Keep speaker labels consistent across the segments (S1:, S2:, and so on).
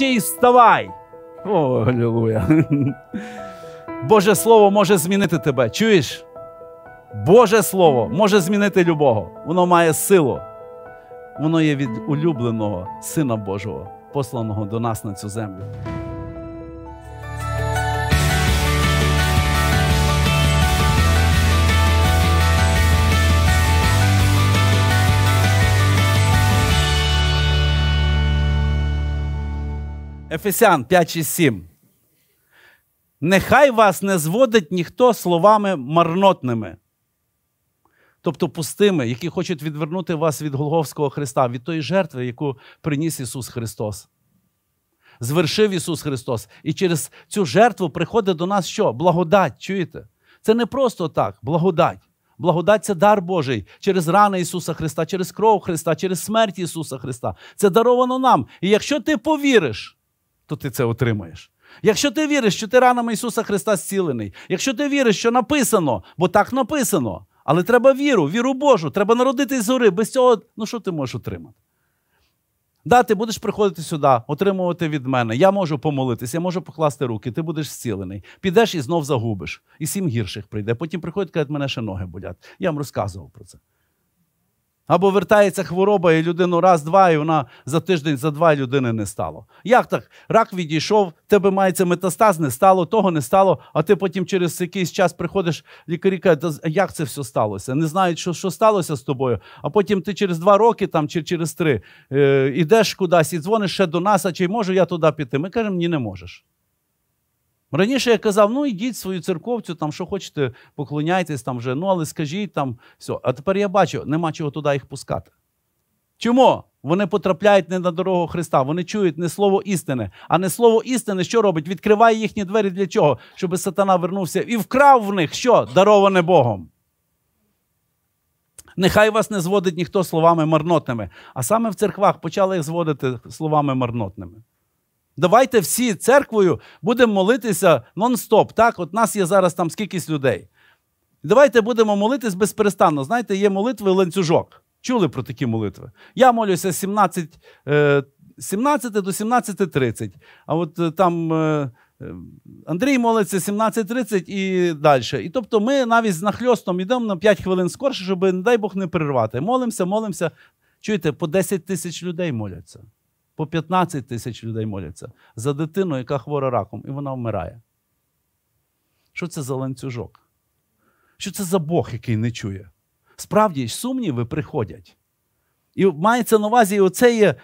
S1: і вставай! О, Галілуя! Боже Слово може змінити тебе. Чуєш? Боже Слово може змінити любого. Воно має силу. Воно є від улюбленого Сина Божого, посланого до нас на цю землю. Ефесян 5 6, 7. Нехай вас не зводить ніхто словами марнотними, тобто пустими, які хочуть відвернути вас від Голговського Христа, від тої жертви, яку приніс Ісус Христос. Звершив Ісус Христос. І через цю жертву приходить до нас що? Благодать. Чуєте? Це не просто так, благодать. Благодать це дар Божий через рани Ісуса Христа, через кров Христа, через смерть Ісуса Христа. Це даровано нам. І якщо ти повіриш, то ти це отримаєш. Якщо ти віриш, що ти ранами Ісуса Христа зцілений, якщо ти віриш, що написано, бо так написано, але треба віру, віру Божу, треба народитись з гори. Без цього, ну що ти можеш отримати? Да, ти будеш приходити сюди, отримувати від мене. Я можу помолитись, я можу покласти руки, ти будеш зцілений. Підеш і знов загубиш. І сім гірших прийде. Потім приходять, кажуть, мене ще ноги болять. Я вам розказував про це. Або вертається хвороба, і людину раз-два, і вона за тиждень, за два людини не стало. Як так? Рак відійшов, тебе мається метастаз, не стало, того не стало, а ти потім через якийсь час приходиш, лікарі кажуть, як це все сталося? Не знають, що що сталося з тобою. А потім ти через два роки там, чи через три е, ідеш кудись і дзвониш ще до нас, а чи можу я туди піти? Ми кажемо, ні, не можеш. Раніше я казав, ну йдіть свою церковцю, там що хочете, поклоняйтесь там вже, ну але скажіть там все. А тепер я бачу, нема чого туди їх пускати. Чому? Вони потрапляють не на дорогу Христа, вони чують не слово істини. А не слово істини, що робить? Відкриває їхні двері для чого? Щоб сатана вернувся і вкрав в них що? Дароване Богом. Нехай вас не зводить ніхто словами марнотними. А саме в церквах почали їх зводити словами марнотними. Давайте всі церквою будемо молитися нон-стоп. Так, от нас є зараз там скількись людей. Давайте будемо молитись безперестанно. Знаєте, є молитви ланцюжок. Чули про такі молитви? Я молюся 17, 17 е, до 17.30. А от е, там е, Андрій молиться 17.30 і далі. І тобто ми навіть з нахльостом йдемо на 5 хвилин скорше, щоб, не дай Бог, не перервати. Молимося, молимося. Чуєте, по 10 тисяч людей моляться. По 15 тисяч людей моляться за дитину, яка хвора раком, і вона вмирає. Що це за ланцюжок? Що це за Бог, який не чує? Справді, сумніви приходять. І мається на увазі, і оце є,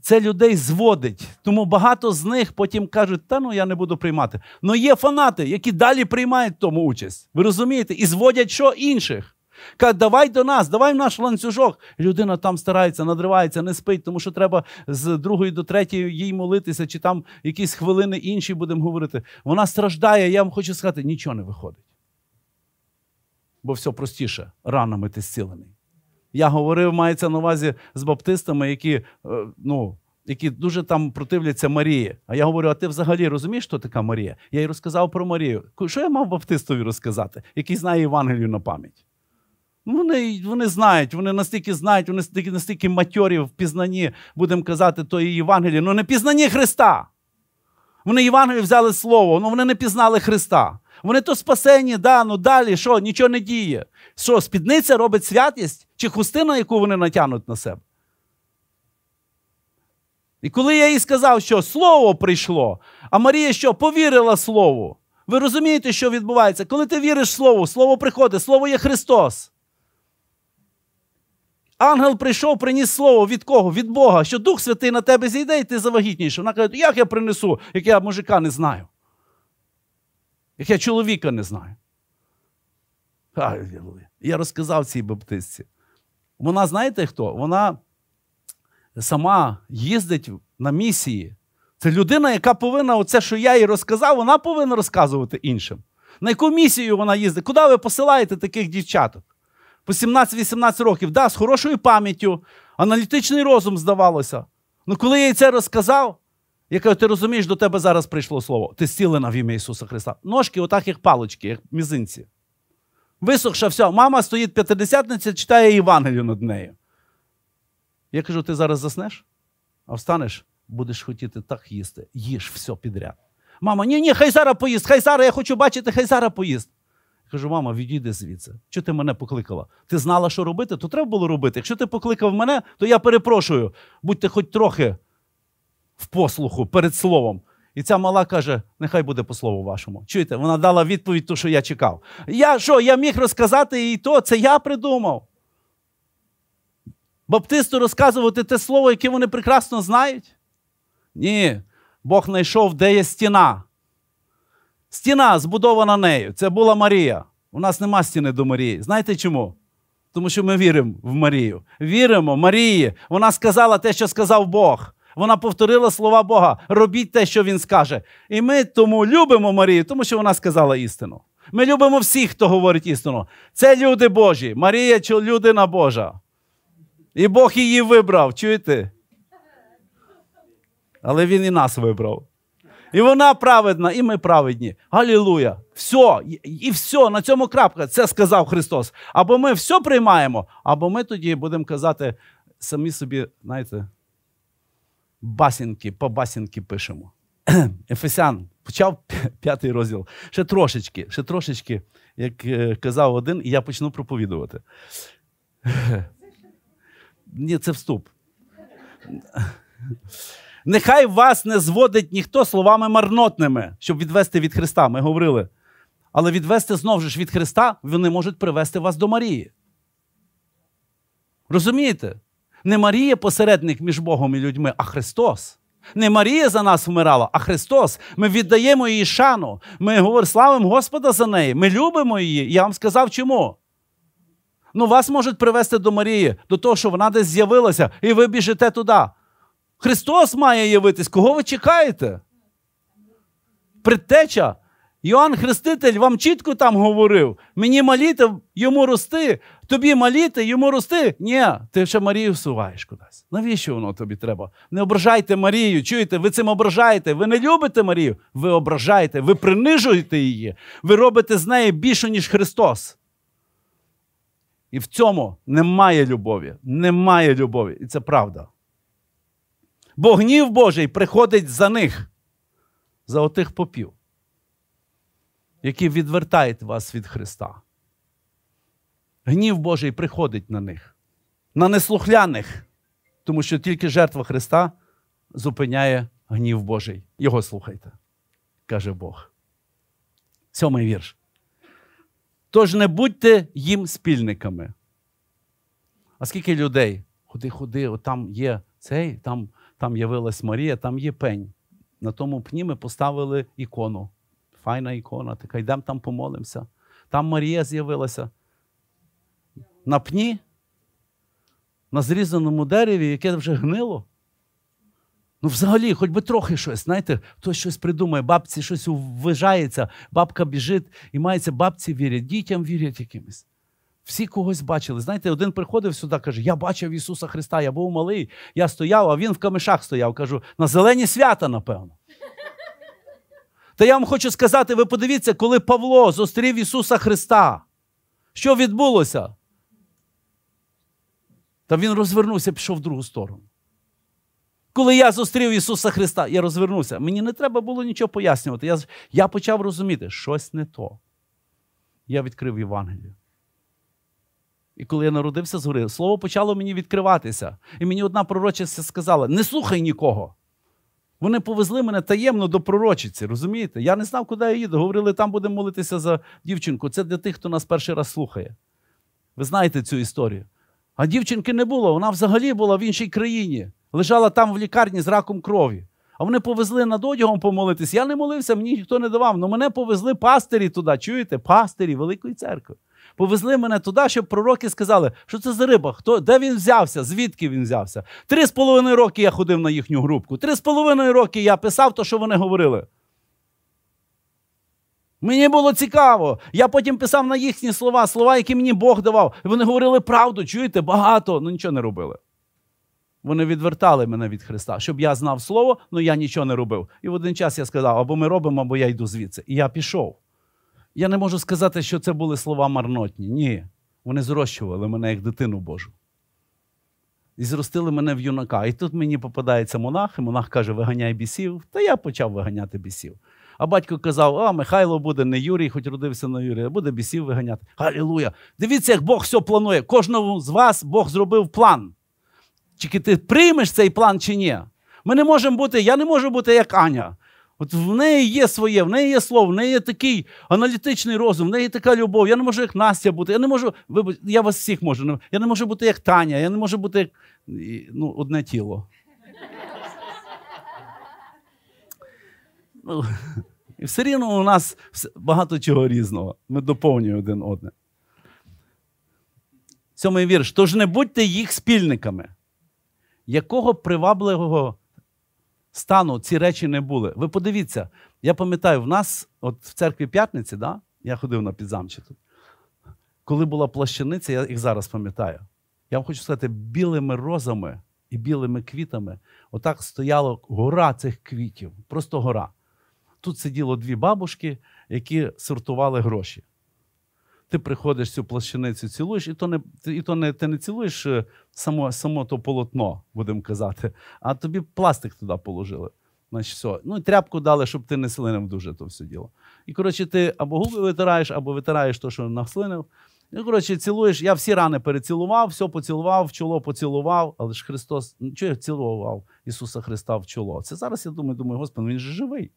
S1: це людей зводить. Тому багато з них потім кажуть, та ну я не буду приймати. Але є фанати, які далі приймають в тому участь. Ви розумієте? І зводять що інших. Каже, давай до нас, давай в наш ланцюжок. Людина там старається, надривається, не спить, тому що треба з другої до третьої їй молитися, чи там якісь хвилини інші будемо говорити. Вона страждає, я вам хочу сказати, нічого не виходить. Бо все простіше, ранами ти зцілений. Я говорив, мається на увазі з баптистами, які е, ну, які дуже там противляться Марії. А я говорю: а ти взагалі розумієш, що така Марія? Я їй розказав про Марію. Що я мав баптистові розказати, який знає Євангелію на пам'ять? Ну, вони вони знають, вони настільки знають, вони настільки, настільки матьорі в пізнанні, будемо казати, тої Євангелії, ну не пізнанні Христа. Вони Євангелію взяли слово, але ну, вони не пізнали Христа. Вони то спасені, да, ну далі що, нічого не діє. Що, спідниця робить святість чи хустина, яку вони натягнуть на себе? І коли я їй сказав, що слово прийшло, а Марія що повірила слову. Ви розумієте, що відбувається? Коли ти віриш в слово, Слово приходить, Слово є Христос. Ангел прийшов, приніс слово від кого? Від Бога, що Дух Святий на тебе зійде, і ти завагітніше. Вона каже, як я принесу, як я мужика не знаю, як я чоловіка не знаю. Я розказав цій баптистці. Вона, знаєте хто? Вона сама їздить на місії. Це людина, яка повинна, оце, що я їй розказав, вона повинна розказувати іншим. На яку місію вона їздить? Куди ви посилаєте таких дівчаток? по 17-18 років, да, з хорошою пам'яттю, аналітичний розум здавалося. Ну коли я їй це розказав, я кажу, ти розумієш, до тебе зараз прийшло слово. Ти зцілена в ім'я Ісуса Христа. Ножки, отак, як палочки, як мізинці. Висохша, все, мама стоїть п'ятдесятниця, читає Євангелію над нею. Я кажу: ти зараз заснеш, а встанеш, будеш хотіти так їсти. Їж все підряд. Мама, ні, ні, хай зараз поїсть, хай зараз я хочу бачити, хай зараз поїсть. Кажу, мама, відійди звідси. Що ти мене покликала? Ти знала, що робити, то треба було робити. Якщо ти покликав мене, то я перепрошую. Будьте хоч трохи в послуху перед словом. І ця мала каже: нехай буде по слову вашому. Чуєте, вона дала відповідь, ту, що я чекав. Я що, я міг розказати їй то, це я придумав. Баптисту розказувати те слово, яке вони прекрасно знають? Ні, Бог знайшов, де є стіна. Стіна збудована нею. Це була Марія. У нас нема стіни до Марії. Знаєте чому? Тому що ми віримо в Марію. Віримо Марії. Вона сказала те, що сказав Бог. Вона повторила слова Бога. Робіть те, що Він скаже. І ми тому любимо Марію, тому що вона сказала істину. Ми любимо всіх, хто говорить істину. Це люди Божі. Марія людина Божа. І Бог її вибрав, чуєте? Але він і нас вибрав. І вона праведна, і ми праведні. Галілуя! Все, і все, на цьому крапка. Це сказав Христос. Або ми все приймаємо, або ми тоді будемо казати самі собі, знаєте, басінки, по басінки пишемо. Ефесян почав п'ятий розділ. Ще трошечки, ще трошечки, як е, казав один, і я почну проповідувати. Ні, це вступ. Нехай вас не зводить ніхто словами марнотними, щоб відвести від Христа, ми говорили. Але відвести знову ж від Христа вони можуть привести вас до Марії. Розумієте? Не Марія посередник між Богом і людьми, а Христос. Не Марія за нас вмирала, а Христос. Ми віддаємо їй шану. Ми говоримо, славимо Господа за неї. Ми любимо її. Я вам сказав чому. Ну, вас можуть привести до Марії, до того, що вона десь з'явилася, і ви біжите туди. Христос має явитись, кого ви чекаєте? Предтеча. Йоанн Хреститель вам чітко там говорив: мені маліти, йому рости, тобі маліти, йому рости. Ні, ти ще Марію всуваєш кудись. Навіщо воно тобі треба? Не ображайте Марію. Чуєте, ви цим ображаєте. Ви не любите Марію, ви ображаєте, ви принижуєте її, ви робите з неї більше, ніж Христос. І в цьому немає любові. Немає любові. І це правда бо гнів Божий приходить за них, за отих попів, які відвертають вас від Христа. Гнів Божий приходить на них, на неслухляних, тому що тільки жертва Христа зупиняє гнів Божий. Його слухайте, каже Бог. Сьомий вірш. Тож не будьте їм спільниками. А скільки людей? Ходи, ходи, там є цей, там там явилась Марія, там є пень. На тому пні ми поставили ікону. Файна ікона, така йдемо там помолимося. Там Марія з'явилася. На пні, на зрізаному дереві, яке вже гнило. Ну, взагалі, хоч би трохи щось, знаєте, хтось щось придумає, бабці щось ввижається, бабка біжить і мається бабці вірять, дітям вірять якимось. Всі когось бачили. Знаєте, один приходив сюди, каже: Я бачив Ісуса Христа, я був малий, я стояв, а він в камешах стояв. Кажу, на зелені свята, напевно. Та я вам хочу сказати: ви подивіться, коли Павло зустрів Ісуса Христа, що відбулося? Та він розвернувся і пішов в другу сторону. Коли я зустрів Ісуса Христа, я розвернувся. Мені не треба було нічого пояснювати. Я я почав розуміти, щось не то. Я відкрив Євангелію. І коли я народився згори, слово почало мені відкриватися. І мені одна пророчиця сказала: не слухай нікого. Вони повезли мене таємно до пророчиці, розумієте? Я не знав, куди я їду. Говорили, там будемо молитися за дівчинку. Це для тих, хто нас перший раз слухає. Ви знаєте цю історію. А дівчинки не було, вона взагалі була в іншій країні, лежала там в лікарні з раком крові. А вони повезли над одягом помолитись. Я не молився, мені ніхто не давав. Ну мене повезли пастирі туди. Чуєте? Пастирі Великої церкви повезли мене туди, щоб пророки сказали, що це за риба, хто де він взявся, звідки він взявся. Три з половиною роки я ходив на їхню групку. Три з половиною роки я писав те, що вони говорили. Мені було цікаво. Я потім писав на їхні слова, слова, які мені Бог давав. І вони говорили правду, чуєте, багато, ну нічого не робили. Вони відвертали мене від Христа, щоб я знав слово, але ну, я нічого не робив. І в один час я сказав: або ми робимо, або я йду звідси. І я пішов. Я не можу сказати, що це були слова марнотні. Ні. Вони зрощували мене як дитину Божу. І зростили мене в юнака. І тут мені попадається монах, і монах каже, виганяй бісів, та я почав виганяти бісів. А батько казав: А, Михайло буде не Юрій, хоч родився на Юрія, буде бісів виганяти. Галілуя! Дивіться, як Бог все планує. Кожному з вас Бог зробив план. Чи ти приймеш цей план, чи ні? Ми не можемо бути, я не можу бути як Аня. От в неї є своє, в неї є слово, в неї є такий аналітичний розум, в неї є така любов. Я не можу як Настя бути. Я не можу, вибач, я вас всіх можу. Я не можу бути як Таня, я не можу бути як ну, одне тіло. Ну, І все рівно у нас багато чого різного. Ми доповнюємо один одне. Сьомий вірш. Тож не будьте їх спільниками, якого привабливого стану ці речі не були. Ви подивіться, я пам'ятаю, в нас, от в церкві п'ятниці, да? я ходив на підзамчі тут, коли була плащаниця, я їх зараз пам'ятаю. Я вам хочу сказати, білими розами і білими квітами отак стояла гора цих квітів, просто гора. Тут сиділо дві бабушки, які сортували гроші ти приходиш цю плащаницю, цілуєш, і то не і то не ти не цілуєш е, само само то полотно, будемо казати, а тобі пластик туди положили. Значить, все. Ну і тряпку дали, щоб ти не слинив дуже то все діло. І коротше, ти або губи витираєш, або витираєш те, що наслинив. Ну, коротше, цілуєш. Я всі рани перецілував, все поцілував, в чоло поцілував, але ж Христос ну, чого я цілував Ісуса Христа в чоло. Це зараз я думаю, думаю, Господи, Він же живий.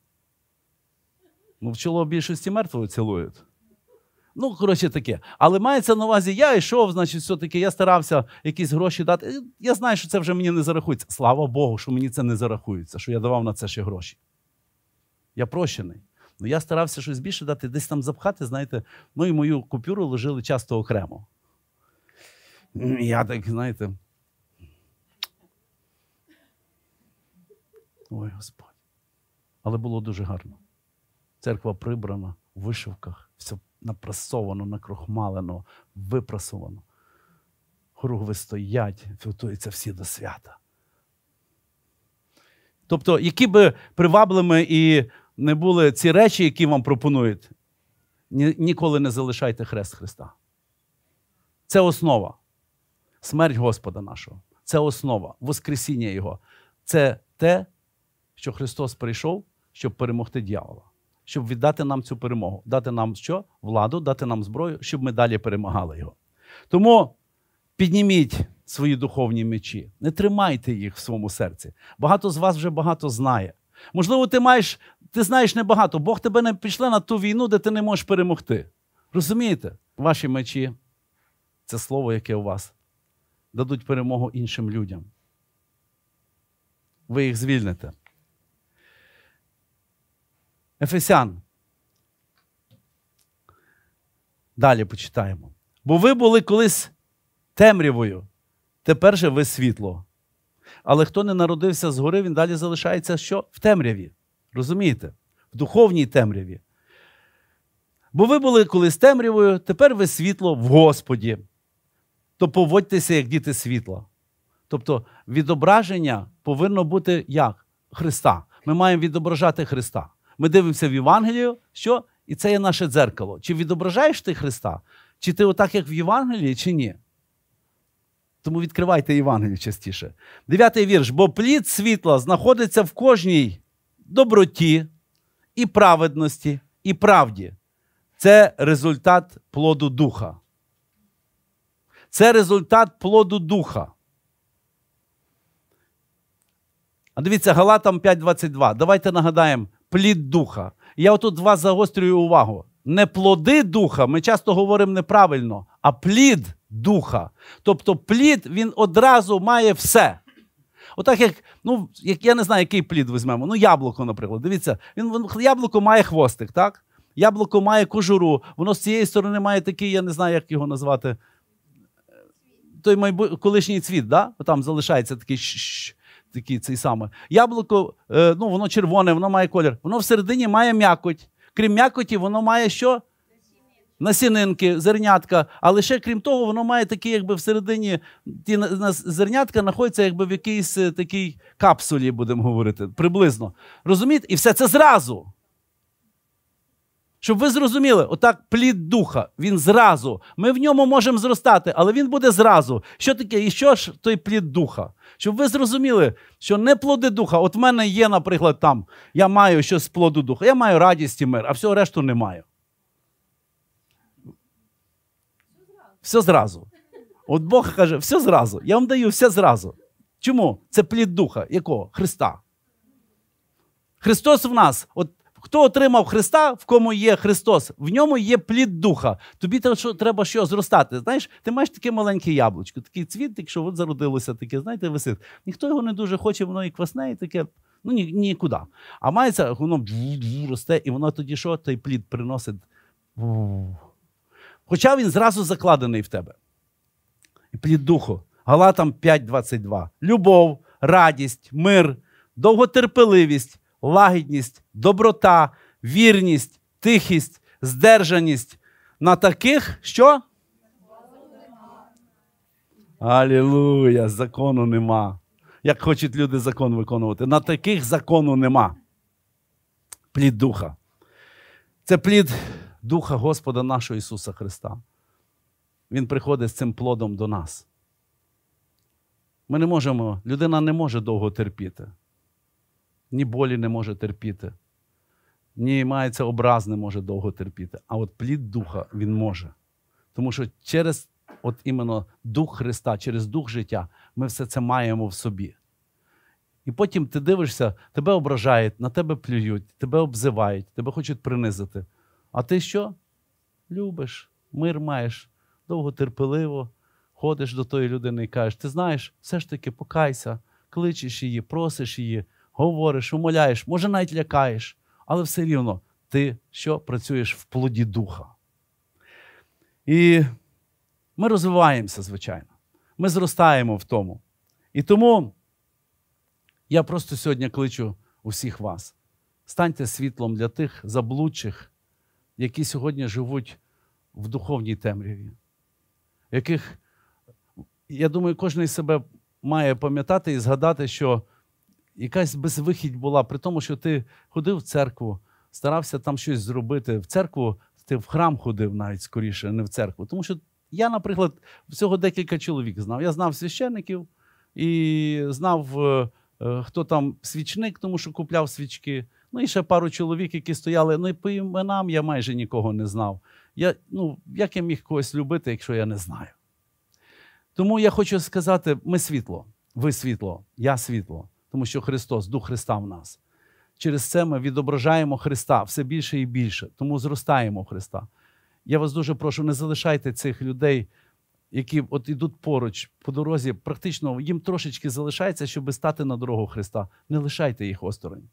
S1: Ну, в чоло більшості мертвого цілують. Ну, коротше, таке. Але мається на увазі, я йшов, значить, все-таки я старався якісь гроші дати. Е, я знаю, що це вже мені не зарахується. Слава Богу, що мені це не зарахується, що я давав на це ще гроші. Я прощений. Ну, я старався щось більше дати, десь там запхати, знаєте, ну і мою купюру лежили часто окремо. Ну, я так, знаєте. Ой, Господь. Але було дуже гарно. Церква прибрана в вишивках. все напресовано, накрохмалено, випрасовано. Хоругви стоять, готуються всі до свята. Тобто, які би приваблими і не були ці речі, які вам пропонують, ніколи не залишайте хрест Христа. Це основа. Смерть Господа нашого. Це основа, Воскресіння Його. Це те, що Христос прийшов, щоб перемогти дьявола щоб віддати нам цю перемогу, дати нам що? Владу, дати нам зброю, щоб ми далі перемагали його. Тому підніміть свої духовні мечі, не тримайте їх в своєму серці. Багато з вас вже багато знає. Можливо, ти маєш, ти знаєш небагато. Бог тебе не пішла на ту війну, де ти не можеш перемогти. Розумієте? Ваші мечі це слово, яке у вас, дадуть перемогу іншим людям. Ви їх звільните. Ефесян. Далі почитаємо. Бо ви були колись темрявою, тепер же ви світло. Але хто не народився згори, він далі залишається що? В темряві. Розумієте? В духовній темряві. Бо ви були колись темрявою, тепер ви світло в Господі. То поводьтеся, як діти світла. Тобто відображення повинно бути як? Христа. Ми маємо відображати Христа. Ми дивимося в Євангелію, що і це є наше дзеркало. Чи відображаєш ти Христа? Чи ти отак, як в Євангелії, чи ні? Тому відкривайте Євангелію частіше. Дев'ятий вірш. Бо плід світла знаходиться в кожній доброті і праведності, і правді. Це результат плоду духа. Це результат плоду духа. А дивіться, Галатам 5.22. Давайте нагадаємо, плід духа. Я отут вас загострюю увагу. Не плоди духа, ми часто говоримо неправильно, а плід духа. Тобто плід він одразу має все. Отак, як, ну, як я не знаю, який плід візьмемо. Ну, яблуко, наприклад. Дивіться, він, яблуко має хвостик, так? Яблуко має кожуру, воно з цієї сторони має такий, я не знаю, як його назвати. Той майбу... колишній цвіт, да? там залишається такий. Ш -ш -ш такий цей саме. Яблуко, е, ну воно червоне, воно має колір. Воно всередині має м'якоть. Крім м'якоті, воно має що? Насінинки, зернятка. Але ще крім того, воно має такі, якби всередині ті зернятка знаходиться, якби в якійсь е, такій капсулі, будемо говорити, приблизно. Розумієте? І все це зразу. Щоб ви зрозуміли, отак плід духа, він зразу. Ми в ньому можемо зростати, але він буде зразу. Що таке? І що ж той плід духа? Щоб ви зрозуміли, що не плоди духа. От в мене є, наприклад, там я маю щось з плоду духа, я маю радість і мир, а всього решту не маю. Все зразу. От Бог каже, все зразу. Я вам даю все зразу. Чому? Це плід духа. Якого? Христа. Христос в нас. от Хто отримав Христа, в кому є Христос, в ньому є плід духа. Тобі треба що зростати. Знаєш, ти маєш таке маленьке яблучко, такий цвіт, так що от зародилося таке, знаєте, висить. Ніхто його не дуже хоче, воно і квасне, і таке. Ну ні, нікуди. А мається, воно росте, і воно тоді що той плід приносить. Хоча він зразу закладений в тебе. І плід духу. Галатам 5,22. Любов, радість, мир, довготерпеливість, лагідність, доброта, вірність, тихість, здержаність на таких, що? Алілуя, закону нема. Як хочуть люди закон виконувати. На таких закону нема. Плід Духа. Це плід Духа Господа нашого Ісуса Христа. Він приходить з цим плодом до нас. Ми не можемо, людина не може довго терпіти ні болі не може терпіти, ні мається образ, не може довго терпіти. А от плід духа він може. Тому що через от іменно дух Христа, через дух життя ми все це маємо в собі. І потім ти дивишся, тебе ображають, на тебе плюють, тебе обзивають, тебе хочуть принизити. А ти що? Любиш, мир маєш, довго терпеливо ходиш до тої людини і кажеш: ти знаєш, все ж таки покайся, кличеш її, просиш її, говориш, умоляєш, може навіть лякаєш, але все рівно ти що працюєш в плоді духа. І ми розвиваємося, звичайно. Ми зростаємо в тому. І тому я просто сьогодні кличу усіх вас. Станьте світлом для тих заблудчих, які сьогодні живуть в духовній темряві, яких, я думаю, кожен себе має пам'ятати і згадати, що якась безвихідь була, при тому, що ти ходив в церкву, старався там щось зробити. В церкву ти в храм ходив навіть скоріше, не в церкву. Тому що я, наприклад, всього декілька чоловік знав. Я знав священників і знав, е, е, хто там свічник, тому що купляв свічки. Ну і ще пару чоловік, які стояли. Ну і по іменам я майже нікого не знав. Я, ну, Як я міг когось любити, якщо я не знаю? Тому я хочу сказати: ми світло, ви світло, я світло тому що Христос, Дух Христа в нас. Через це ми відображаємо Христа все більше і більше, тому зростаємо Христа. Я вас дуже прошу, не залишайте цих людей, які от ідуть поруч по дорозі, практично їм трошечки залишається, щоб стати на дорогу Христа. Не лишайте їх осторонь.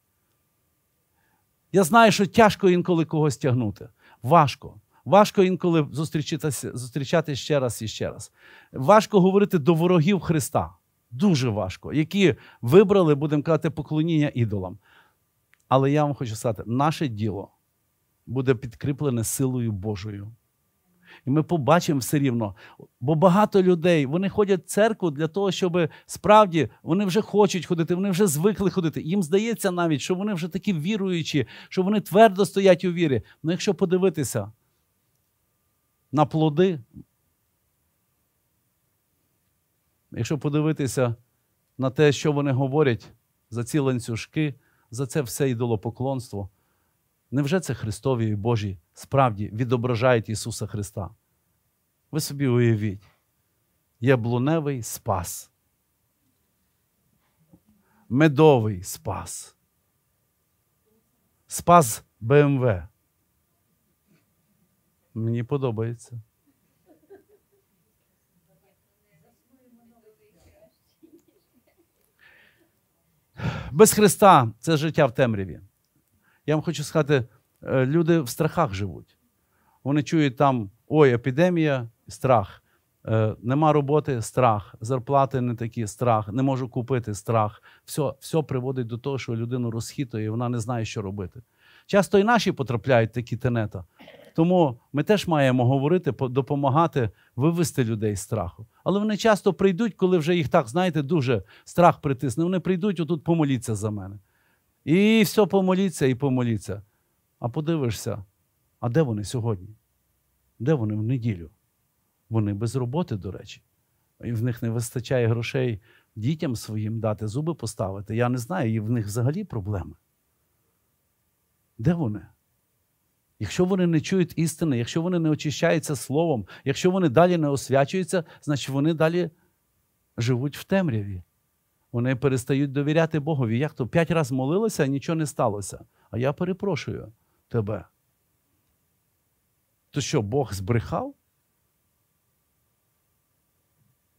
S1: Я знаю, що тяжко інколи когось тягнути. Важко. Важко інколи зустрічатися, зустрічати ще раз і ще раз. Важко говорити до ворогів Христа дуже важко, які вибрали, будемо казати, поклоніння ідолам. Але я вам хочу сказати, наше діло буде підкріплене силою Божою. І ми побачимо все рівно. Бо багато людей вони ходять в церкву для того, щоб справді вони вже хочуть ходити, вони вже звикли ходити. Їм здається навіть, що вони вже такі віруючі, що вони твердо стоять у вірі. Ну якщо подивитися на плоди, Якщо подивитися на те, що вони говорять за ці ланцюжки, за це все ідолопоклонство, невже це Христові і Божі справді відображають Ісуса Христа? Ви собі уявіть, яблуневий спас, медовий спас, спас БМВ. Мені подобається. Без Христа це життя в темряві. Я вам хочу сказати, е, люди в страхах живуть. Вони чують там ой, епідемія, страх, е, нема роботи, страх, зарплати не такі, страх, не можу купити страх. Все все приводить до того, що людину розхитує, і вона не знає, що робити. Часто і наші потрапляють в такі тенета. Тому ми теж маємо говорити, допомагати вивести людей з страху. Але вони часто прийдуть, коли вже їх так, знаєте, дуже страх притисне. Вони прийдуть отут, помоліться за мене. І все, помоліться і помоліться. А подивишся, а де вони сьогодні? Де вони в неділю? Вони без роботи, до речі. І в них не вистачає грошей дітям своїм дати зуби поставити. Я не знаю, і в них взагалі проблеми. Де вони? Якщо вони не чують істини, якщо вони не очищаються словом, якщо вони далі не освячуються, значить вони далі живуть в темряві. Вони перестають довіряти Богові. Як то п'ять разів молилися, а нічого не сталося. А я перепрошую тебе. То що Бог збрехав?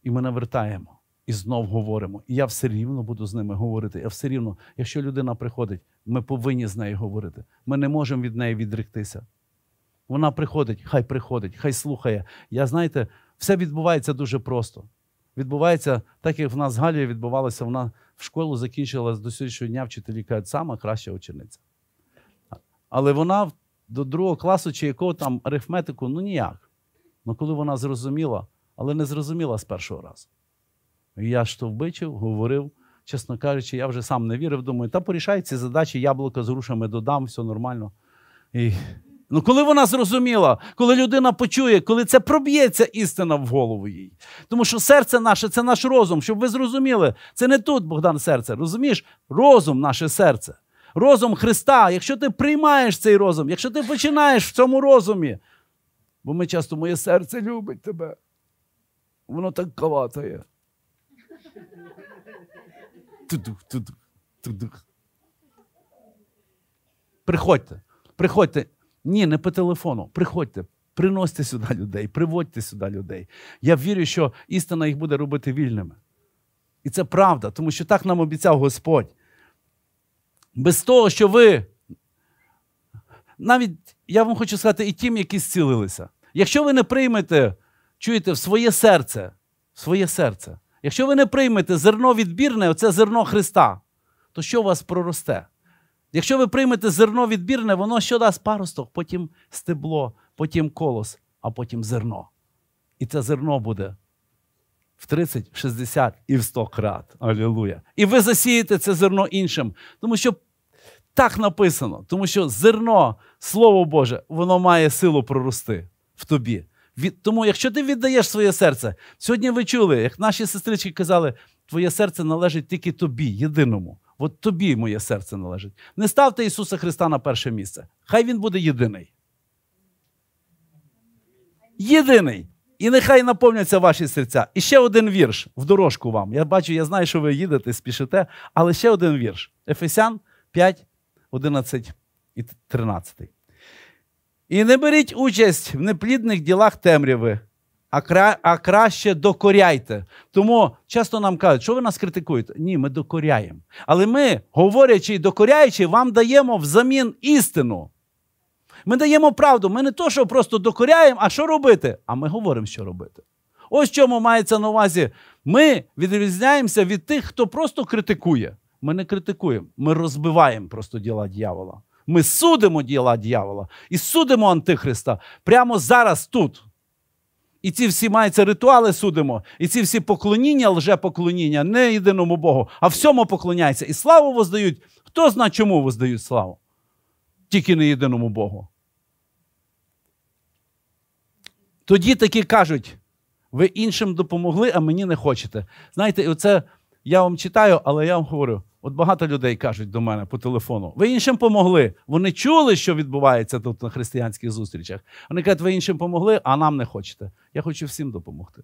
S1: І ми навертаємо і знов говоримо. І я все рівно буду з ними говорити. Я все рівно, якщо людина приходить, ми повинні з нею говорити. Ми не можемо від неї відректися. Вона приходить, хай приходить, хай слухає. Я знаєте, все відбувається дуже просто. Відбувається так, як в нас з Галією відбувалося, вона в школу закінчила до сьогоднішнього дня вчителі кажуть, сама краща учениця. Але вона до другого класу чи якого там арифметику, ну ніяк. Ну коли вона зрозуміла, але не зрозуміла з першого разу. Я ж то вбичив, говорив, чесно кажучи, я вже сам не вірив, думаю, та порішай ці задачі, яблука з грушами додам, все нормально. І... Ну, коли вона зрозуміла, коли людина почує, коли це проб'ється істина в голову їй. Тому що серце наше це наш розум, щоб ви зрозуміли, це не тут, Богдан, серце. Розумієш? Розум наше серце. Розум Христа, якщо ти приймаєш цей розум, якщо ти починаєш в цьому розумі, бо ми часто моє серце любить тебе, воно так каватає. Приходьте, приходьте. Ні, не по телефону. Приходьте, приносьте сюди людей, приводьте сюди людей. Я вірю, що істина їх буде робити вільними. І це правда, тому що так нам обіцяв Господь. Без того, що ви. Навіть я вам хочу сказати і тим, які зцілилися. Якщо ви не приймете, чуєте в своє серце, в своє серце, Якщо ви не приймете зерно відбірне, оце зерно Христа, то що у вас проросте? Якщо ви приймете зерно відбірне, воно що дасть паросток, потім стебло, потім колос, а потім зерно. І це зерно буде в 30, 60 і в 100 крат. Алілуя. І ви засієте це зерно іншим. Тому що так написано, тому що зерно, Слово Боже, воно має силу прорости в тобі. Тому, якщо ти віддаєш своє серце, сьогодні ви чули, як наші сестрички казали, твоє серце належить тільки тобі, єдиному. От тобі моє серце належить. Не ставте Ісуса Христа на перше місце. Хай Він буде єдиний. Єдиний. І нехай наповняться ваші серця. І ще один вірш в дорожку вам. Я бачу, я знаю, що ви їдете, спішите, але ще один вірш. Ефесян 5, 11 і 13. І не беріть участь в неплідних ділах темряви, а кра... а краще докоряйте. Тому часто нам кажуть, що ви нас критикуєте? Ні, ми докоряємо. Але ми, говорячи і докоряючи, вам даємо взамін істину. Ми даємо правду. Ми не то, що просто докоряємо, а що робити? А ми говоримо, що робити. Ось чому мається на увазі. Ми відрізняємося від тих, хто просто критикує. Ми не критикуємо, ми розбиваємо просто діла дьявола. Ми судимо діла дьявола і судимо Антихриста прямо зараз тут. І ці всі маються ритуали судимо, і ці всі поклоніння, лжепоклоніння не єдиному Богу, а всьому поклоняється. І славу воздають. Хто зна, чому воздають славу? Тільки не єдиному Богу. Тоді такі кажуть, ви іншим допомогли, а мені не хочете. Знаєте, оце я вам читаю, але я вам говорю. От багато людей кажуть до мене по телефону, ви іншим помогли. Вони чули, що відбувається тут на християнських зустрічах. Вони кажуть, ви іншим помогли, а нам не хочете. Я хочу всім допомогти.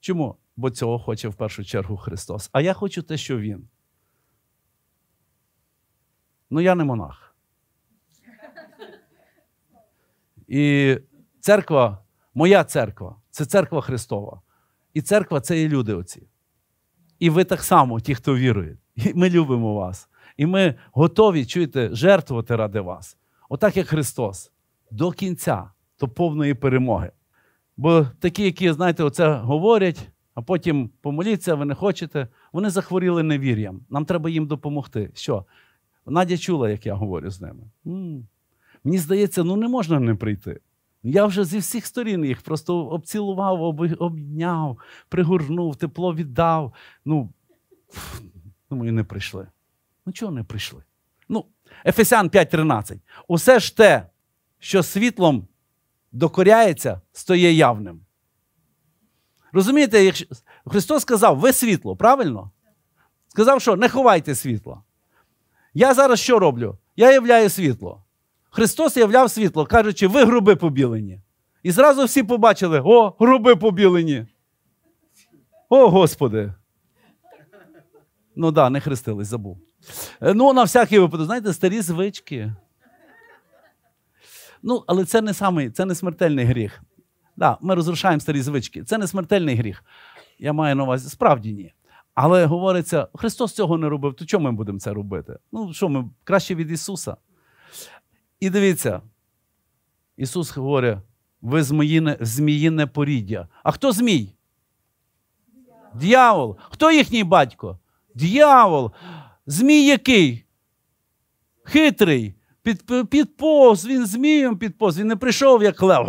S1: Чому? Бо цього хоче в першу чергу Христос. А я хочу те, що Він. Ну я не монах. І церква, моя церква це церква Христова. І церква це і люди оці. І ви так само, ті, хто вірує. І Ми любимо вас. І ми готові чуєте, жертвувати ради вас. Отак, як Христос, до кінця, до повної перемоги. Бо такі, які, знаєте, оце говорять, а потім помоліться, ви не хочете, вони захворіли невір'ям. Нам треба їм допомогти. Що? Надя чула, як я говорю з ними. М -м. Мені здається, ну не можна не прийти. Я вже зі всіх сторін їх просто обцілував, обняв, пригорнув, тепло віддав. Ну, Ну, і не прийшли. Ну чого не прийшли? Ну, Ефесян 5:13. Усе ж те, що світлом докоряється, стає явним. Розумієте, якщо... Христос сказав, ви світло, правильно? Сказав, що не ховайте світло. Я зараз що роблю? Я являю світло. Христос являв світло, кажучи, ви груби побілені. І зразу всі побачили: о, груби побілені. О, Господи! Ну так, да, не хрестились, забув. Е, ну, на всякий випадок, знаєте, старі звички. Ну, але це не самий, це не смертельний гріх. Да, Ми розрушаємо старі звички. Це не смертельний гріх. Я маю на увазі, справді ні. Але говориться, Христос цього не робив, то чому ми будемо це робити? Ну, що ми краще від Ісуса? І дивіться, Ісус говорить, ви зміїне, зміїне поріддя. А хто змій? Дьявол. Хто їхній батько? Д'явол, змій який? Хитрий, під, підповз, він змієм підповз, він не прийшов, як лев,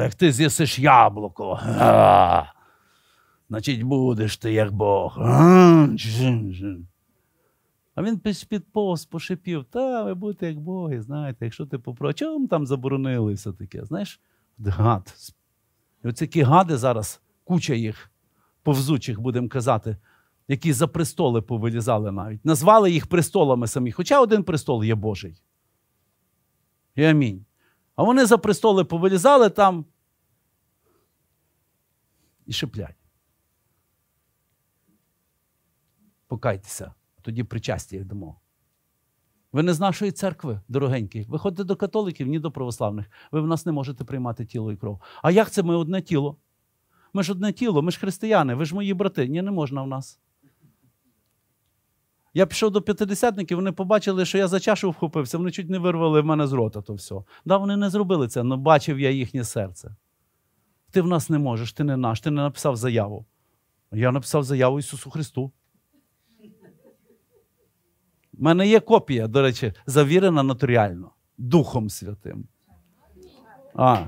S1: як ти з'їсиш яблуко. А, значить, будеш ти, як Бог. А, він підповз, пошипів, та ви будете як боги, знаєте, якщо ти попробуєш, чому там заборонили все таке? Знаєш, гад. І оці які гади зараз, куча їх, повзучих, будемо казати які за престоли повилізали навіть, назвали їх престолами самі, хоча один престол є Божий. І амінь. А вони за престоли повилізали там і шиплять. Покайтеся, тоді причастя їх дамо. Ви не з нашої церкви, дорогенькі. Ви ходите до католиків, ні до православних. Ви в нас не можете приймати тіло і кров. А як це ми одне тіло? Ми ж одне тіло, ми ж християни, ви ж мої брати. Ні, не можна в нас. Я пішов до п'ятидесятників, вони побачили, що я за чашу вхопився, вони чуть не вирвали в мене з рота то все. Да, вони не зробили це, але бачив я їхнє серце. Ти в нас не можеш, ти не наш, ти не написав заяву. Я написав заяву Ісусу Христу. У мене є копія, до речі, завірена нотаріально Духом Святим. А.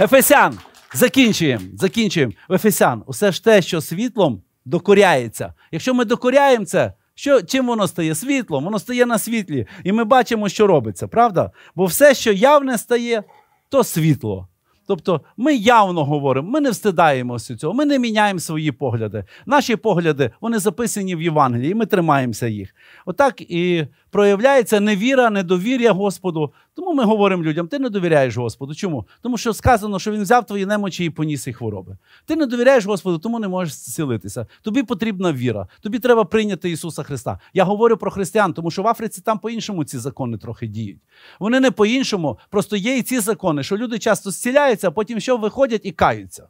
S1: Ефесян. Закінчуємо. Закінчуємо. Ефесян. Усе ж те, що світлом докоряється. Якщо ми докоряємо це, що, чим воно стає? Світлом, воно стає на світлі. І ми бачимо, що робиться, правда? Бо все, що явне стає, то світло. Тобто ми явно говоримо, ми не встидаємося цього, ми не міняємо свої погляди. Наші погляди вони записані в Євангелії, і ми тримаємося їх. Отак і проявляється невіра, недовір'я Господу. Тому ми говоримо людям: ти не довіряєш Господу. Чому? Тому що сказано, що він взяв твої немочі і поніс їх хвороби. Ти не довіряєш Господу, тому не можеш зцілитися. Тобі потрібна віра. Тобі треба прийняти Ісуса Христа. Я говорю про християн, тому що в Африці там по-іншому ці закони трохи діють. Вони не по-іншому, просто є і ці закони, що люди часто зціляються, а потім що виходять і каються.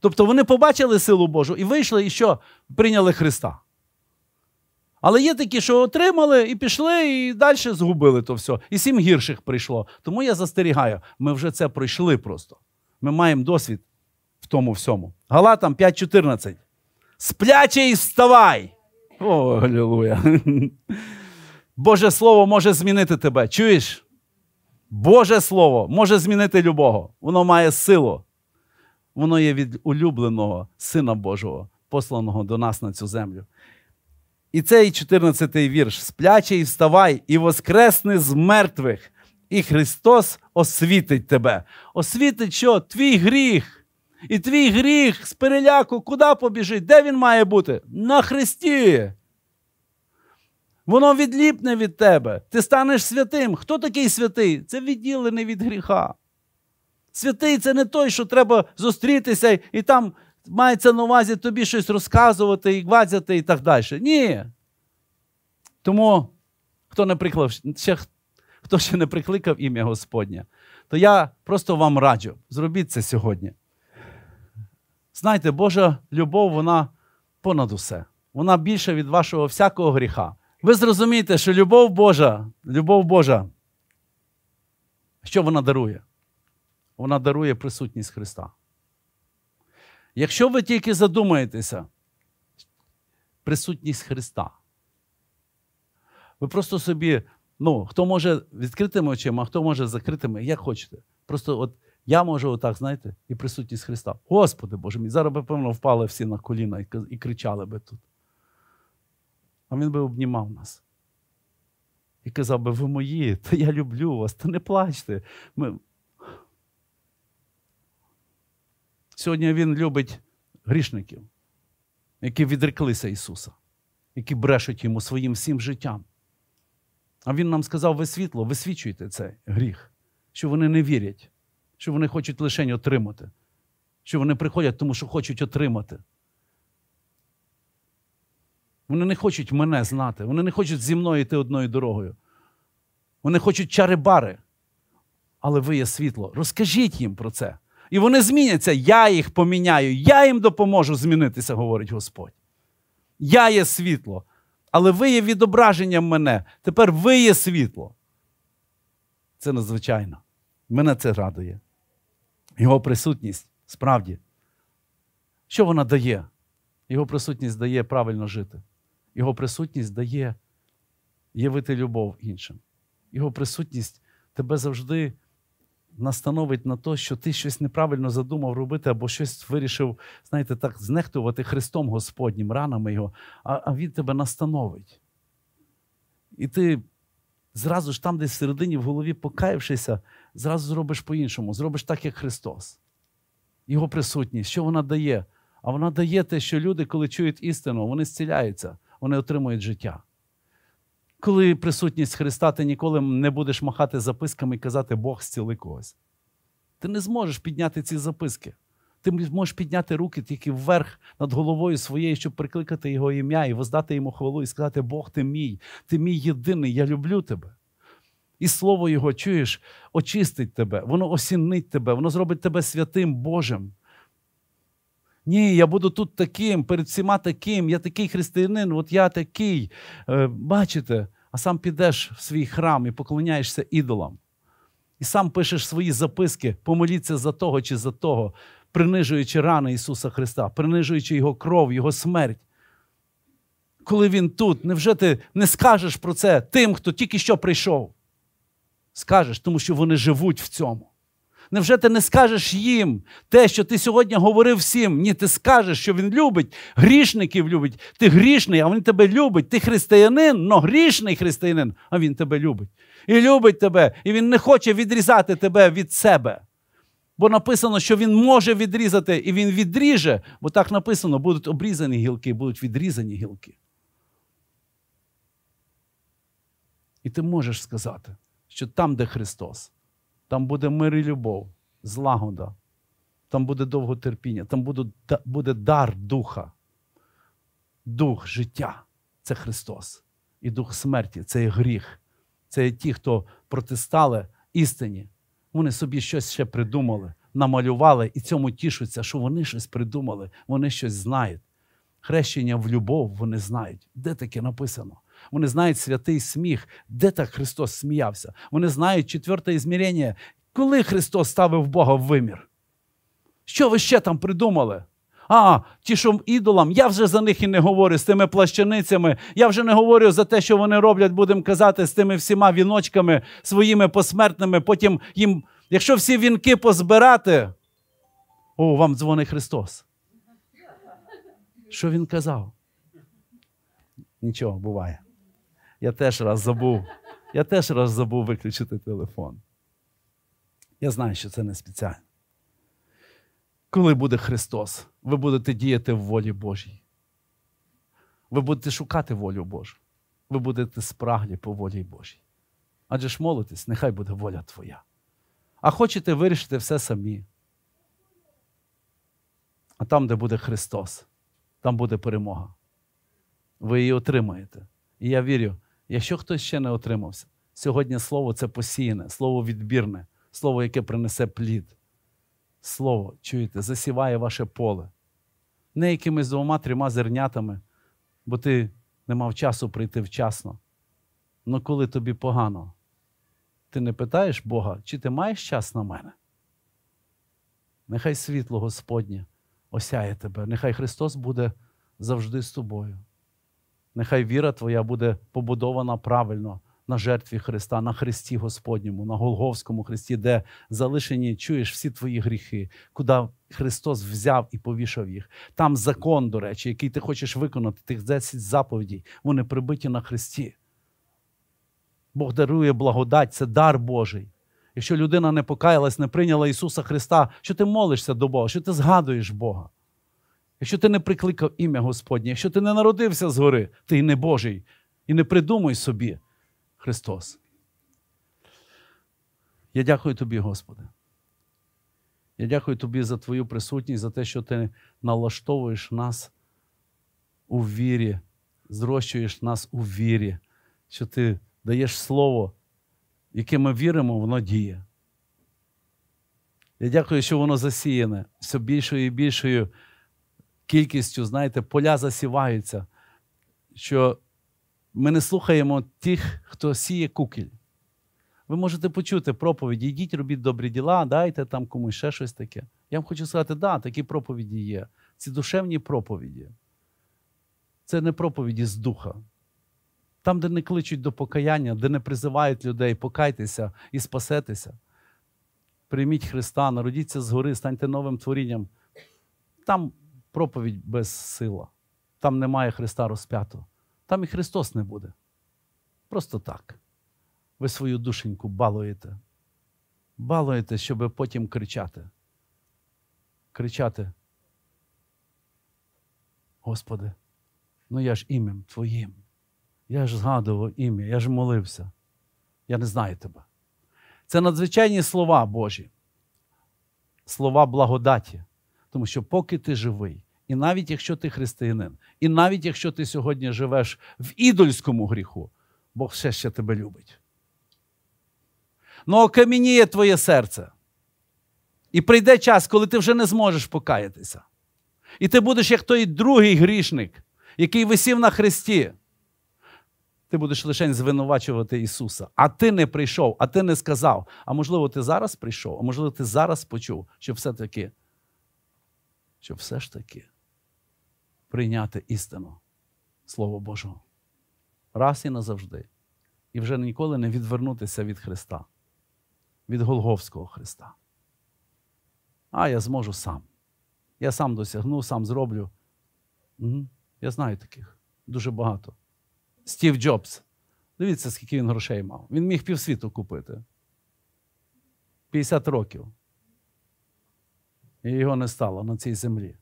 S1: Тобто вони побачили силу Божу і вийшли, і що прийняли Христа. Але є такі, що отримали і пішли, і далі згубили то все. І сім гірших прийшло. Тому я застерігаю, ми вже це пройшли просто. Ми маємо досвід в тому всьому. Галатам 5.14. Спляче і вставай! О, галілуя. Боже Слово може змінити тебе. Чуєш? Боже Слово може змінити любого. Воно має силу. Воно є від улюбленого Сина Божого, посланого до нас на цю землю. І цей 14-й вірш: спляче і вставай, і воскресни з мертвих, і Христос освітить тебе. Освітить що? Твій гріх. І твій гріх з переляку куди побіжить? Де він має бути? На Христі. Воно відліпне від тебе. Ти станеш святим. Хто такий святий? Це відділений від гріха. Святий це не той, що треба зустрітися і там мається на увазі тобі щось розказувати і гвадзяти і так далі. Ні. Тому, хто не приклав, ще, хто ще не прикликав ім'я Господнє, то я просто вам раджу, зробіть це сьогодні. Знаєте, Божа любов, вона понад усе. Вона більша від вашого всякого гріха. Ви зрозумієте, що любов Божа, любов Божа, що вона дарує? Вона дарує присутність Христа. Якщо ви тільки задумаєтеся, присутність Христа, ви просто собі, ну, хто може відкритими очима, а хто може закритими, як хочете. Просто от я можу отак, знаєте, і присутність Христа. Господи Боже мій, зараз би, певно, впали всі на коліна і кричали би тут. А він би обнімав нас. І казав би, ви мої, та я люблю вас, та не плачте. Ми, Сьогодні Він любить грішників, які відреклися Ісуса, які брешуть Йому своїм всім життям. А Він нам сказав: ви світло, висвічуйте цей гріх, що вони не вірять, що вони хочуть лише отримати, що вони приходять, тому що хочуть отримати. Вони не хочуть мене знати, вони не хочуть зі мною йти одною дорогою. Вони хочуть чари-бари. Але ви є світло. Розкажіть їм про це. І вони зміняться. Я їх поміняю, я їм допоможу змінитися, говорить Господь. Я є світло, але ви є відображенням мене. Тепер ви є світло. Це надзвичайно. Мене це радує. Його присутність справді. Що вона дає? Його присутність дає правильно жити. Його присутність дає явити любов іншим. Його присутність тебе завжди настановить на те, що ти щось неправильно задумав робити, або щось вирішив, знаєте, так знехтувати Христом Господнім, ранами Його, а, а Він тебе настановить. І ти зразу ж там, десь всередині, в голові покаявшися, зразу зробиш по-іншому, зробиш так, як Христос. Його присутність, що вона дає? А вона дає те, що люди, коли чують істину, вони зціляються, вони отримують життя коли присутність Христа, ти ніколи не будеш махати записками і казати Бог зціли когось. Ти не зможеш підняти ці записки. Ти можеш підняти руки тільки вверх над головою своєю, щоб прикликати Його ім'я і воздати йому хвалу і сказати: Бог, ти мій, ти мій єдиний, я люблю тебе. І слово Його чуєш, очистить тебе, воно осінить тебе, воно зробить тебе святим Божим. Ні, я буду тут таким, перед всіма таким, я такий християнин, от я такий. Е, бачите, а сам підеш в свій храм і поклоняєшся ідолам. І сам пишеш свої записки, помоліться за того чи за того, принижуючи рани Ісуса Христа, принижуючи Його кров, Його смерть. Коли Він тут, невже ти не скажеш про це тим, хто тільки що прийшов? Скажеш, тому що вони живуть в цьому. Невже ти не скажеш їм те, що ти сьогодні говорив всім? Ні, ти скажеш, що він любить, грішників любить. Ти грішний, а він тебе любить. Ти християнин, но грішний християнин, а він тебе любить. І любить тебе, і він не хоче відрізати тебе від себе. Бо написано, що він може відрізати, і він відріже, бо так написано, будуть обрізані гілки, будуть відрізані гілки. І ти можеш сказати, що там, де Христос, там буде мир і любов, злагода, там буде довготерпіння, там буде, буде дар духа, дух життя це Христос. І дух смерті це є гріх. Це ті, хто протистали істині. Вони собі щось ще придумали, намалювали і цьому тішуться, що вони щось придумали, вони щось знають. Хрещення в любов вони знають. Де таке написано? Вони знають святий сміх, де так Христос сміявся. Вони знають четверте ізмірення, коли Христос ставив Бога в вимір. Що ви ще там придумали? А, ті, що ідолам, я вже за них і не говорю з тими плащаницями. Я вже не говорю за те, що вони роблять, будемо казати, з тими всіма віночками своїми посмертними. Потім їм, якщо всі вінки позбирати, о, вам дзвонить Христос. Що він казав? Нічого буває. Я теж раз забув. Я теж раз забув виключити телефон. Я знаю, що це не спеціально. Коли буде Христос, ви будете діяти в волі Божій. Ви будете шукати волю Божу. Ви будете спраглі по волі Божій. Адже ж молитесь, нехай буде воля твоя. А хочете вирішити все самі. А там, де буде Христос, там буде перемога. Ви її отримаєте. І я вірю якщо хтось ще не отримався, сьогодні слово це посіяне, слово відбірне, слово, яке принесе плід. Слово, чуєте, засіває ваше поле. Не якимись двома-трьома зернятами, бо ти не мав часу прийти вчасно. Ну коли тобі погано, ти не питаєш Бога, чи ти маєш час на мене? Нехай світло Господнє осяє тебе, нехай Христос буде завжди з тобою. Нехай віра Твоя буде побудована правильно на жертві Христа, на Христі Господньому, на Голговському Христі, де залишені чуєш всі твої гріхи, куди Христос взяв і повішав їх. Там закон, до речі, який ти хочеш виконати, тих 10 заповідей, вони прибиті на Христі. Бог дарує благодать, це дар Божий. Якщо людина не покаялась, не прийняла Ісуса Христа, що ти молишся до Бога, що ти згадуєш Бога. Якщо ти не прикликав ім'я Господнє, якщо ти не народився згори, ти і не Божий, і не придумуй собі Христос. Я дякую тобі, Господи. Я дякую тобі за твою присутність, за те, що ти налаштовуєш нас у вірі, зрощуєш нас у вірі, що ти даєш слово, яке ми віримо, воно діє. Я дякую, що воно засіяне все більшою і більшою кількістю, знаєте, поля засіваються, що ми не слухаємо тих, хто сіє кукіль. Ви можете почути проповіді, йдіть, робіть добрі діла, дайте там комусь ще щось таке. Я вам хочу сказати, да, такі проповіді є. Ці душевні проповіді. Це не проповіді з духа. Там, де не кличуть до покаяння, де не призивають людей покайтеся і спасетеся. Прийміть Христа, народіться згори, станьте новим творінням. Там проповідь без сила. Там немає Христа розп'ятого. Там і Христос не буде. Просто так. Ви свою душеньку балуєте. Балуєте, щоб потім кричати. Кричати. Господи, ну я ж ім'ям Твоїм. Я ж згадував ім'я, я ж молився. Я не знаю тебе. Це надзвичайні слова Божі, слова благодаті. Тому що поки ти живий, і навіть якщо ти християнин, і навіть якщо ти сьогодні живеш в ідольському гріху, Бог все ще тебе любить. Ну, окам'яніє твоє серце. І прийде час, коли ти вже не зможеш покаятися. І ти будеш як той другий грішник, який висів на хресті. Ти будеш лише звинувачувати Ісуса. А ти не прийшов, а ти не сказав. А можливо, ти зараз прийшов, а можливо, ти зараз почув, що все-таки щоб все ж таки прийняти істину, Слово Божого, раз і назавжди, і вже ніколи не відвернутися від Христа, від Голговського Христа. А я зможу сам. Я сам досягну, сам зроблю. Угу. Я знаю таких дуже багато. Стів Джобс. Дивіться, скільки він грошей мав. Він міг півсвіту купити. 50 років і його не стало на цій землі.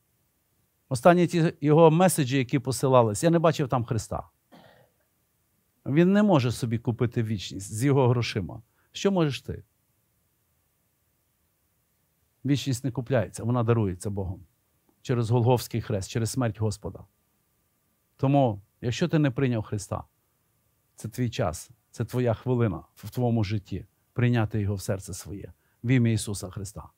S1: Останні ті його меседжі, які посилались, я не бачив там Христа. Він не може собі купити вічність з його грошима. Що можеш ти? Вічність не купляється, вона дарується Богом через Голговський хрест, через смерть Господа. Тому, якщо ти не прийняв Христа, це твій час, це твоя хвилина в твоєму житті прийняти його в серце своє в ім'я Ісуса Христа.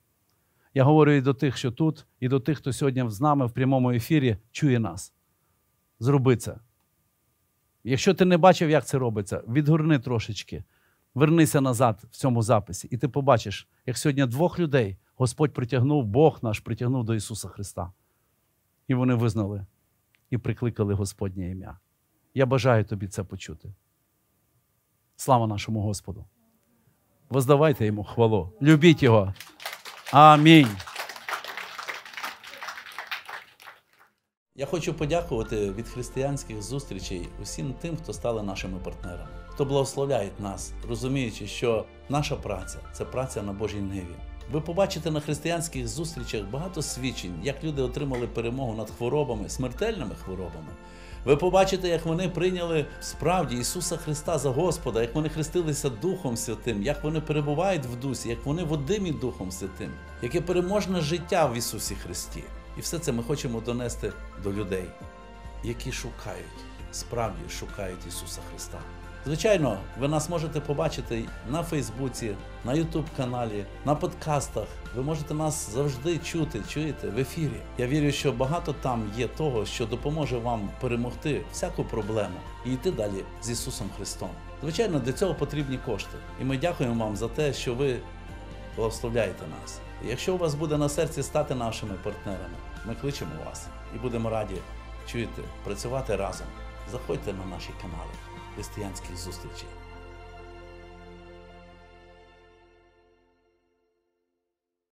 S1: Я говорю і до тих, що тут, і до тих, хто сьогодні з нами в прямому ефірі чує нас. Зроби це. Якщо ти не бачив, як це робиться, відгорни трошечки, вернися назад в цьому записі, і ти побачиш, як сьогодні двох людей Господь притягнув, Бог наш притягнув до Ісуса Христа. І вони визнали і прикликали Господнє ім'я. Я бажаю тобі це почути. Слава нашому Господу! Воздавайте йому хвалу, любіть його. Амінь. Я хочу подякувати від християнських зустрічей усім тим, хто стали нашими партнерами, хто благословляє нас, розуміючи, що наша праця це праця на Божій ниві. Ви побачите на християнських зустрічах багато свідчень, як люди отримали перемогу над хворобами, смертельними хворобами. Ви побачите, як вони прийняли справді Ісуса Христа за Господа, як вони хрестилися Духом Святим, як вони перебувають в дусі, як вони водимі Духом Святим, яке переможне життя в Ісусі Христі. І все це ми хочемо донести до людей, які шукають, справді шукають Ісуса Христа. Звичайно, ви нас можете побачити на Фейсбуці, на Ютуб-каналі, на подкастах. Ви можете нас завжди чути, чуєте в ефірі. Я вірю, що багато там є того, що допоможе вам перемогти всяку проблему і йти далі з Ісусом Христом. Звичайно, для цього потрібні кошти. І ми дякуємо вам за те, що ви благословляєте нас. якщо у вас буде на серці стати нашими партнерами, ми кличемо вас і будемо раді чуєте, працювати разом. Заходьте на наші канали християнських зустрічей.